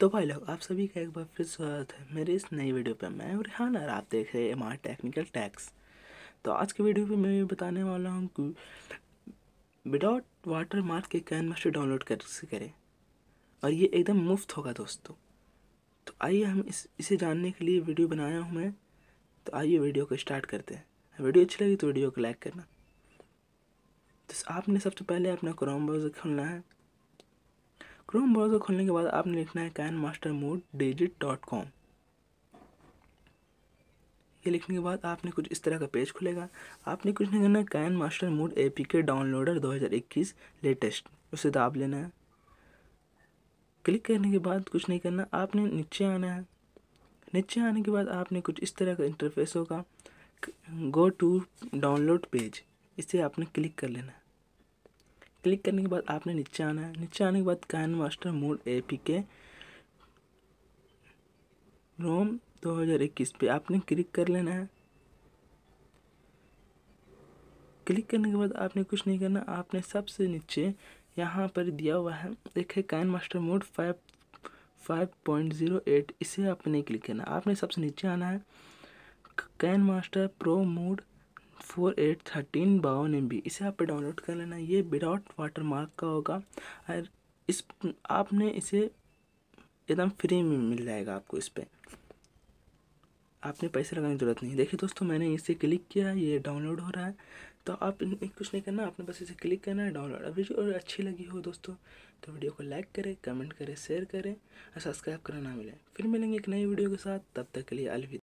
तो भाई लोग आप सभी का एक बार फिर स्वागत है मेरे इस नई वीडियो पे मैं और हाँ आप देख रहे हैं एम टेक्निकल टैक्स तो आज के वीडियो पे मैं ये बताने वाला हूँ कि विदाउट वाटर मार्क के कैन मस्टर डाउनलोड कैसे करें और ये एकदम मुफ्त होगा दोस्तों तो आइए हम इस इसे जानने के लिए वीडियो बनाया हूँ मैं तो आइए वीडियो को स्टार्ट करते हैं वीडियो अच्छी लगी तो वीडियो को लाइक करना तो आपने सबसे पहले अपना क्रोम ब्राउज़र खोलना है क्रोम ब्राउज़र खोलने के बाद आपने लिखना है KineMaster mod digit dot com ये लिखने के बाद आपने कुछ इस तरह का पेज खुलेगा आपने कुछ नहीं करना है KineMaster mod A P K downloader 2021 latest उसे दाब लेना है क्लिक करने के बाद कुछ नहीं करना आपने नीचे आना है नीचे आने के बाद आपने कुछ इस तरह का इंटरफेस होगा गो टू डाउनलोड पेज इसे आपने क्लिक कर लेना है क्लिक करने के बाद आपने नीचे आना है नीचे आने के बाद KineMaster mod A P K रोम दो हज़ार इक्कीस पे आपने क्लिक कर लेना है क्लिक करने के बाद आपने कुछ नहीं करना आपने सबसे नीचे यहाँ पर दिया हुआ है देखे KineMaster mod five five point zero eight इसे आपने क्लिक करना आपने सबसे नीचे आना है KineMaster pro mod four eight thirteen बावन एम बी इसे आप डाउनलोड कर लेना ये विदाउट वाटर मार्क का होगा और इस आपने इसे एकदम फ्री में मिल जाएगा आपको इस पर आपने पैसे लगाने की ज़रूरत नहीं देखिए दोस्तों मैंने इसे क्लिक किया ये डाउनलोड हो रहा है तो आप कुछ नहीं करना आपने बस इसे क्लिक करना है डाउनलोड अभी वीडियो और अच्छी लगी हो दोस्तों तो वीडियो को लाइक करें कमेंट करें शेयर करें और सब्सक्राइब करना ना मिले फिर मिलेंगे एक नई वीडियो के साथ तब तक के लिए अलविदा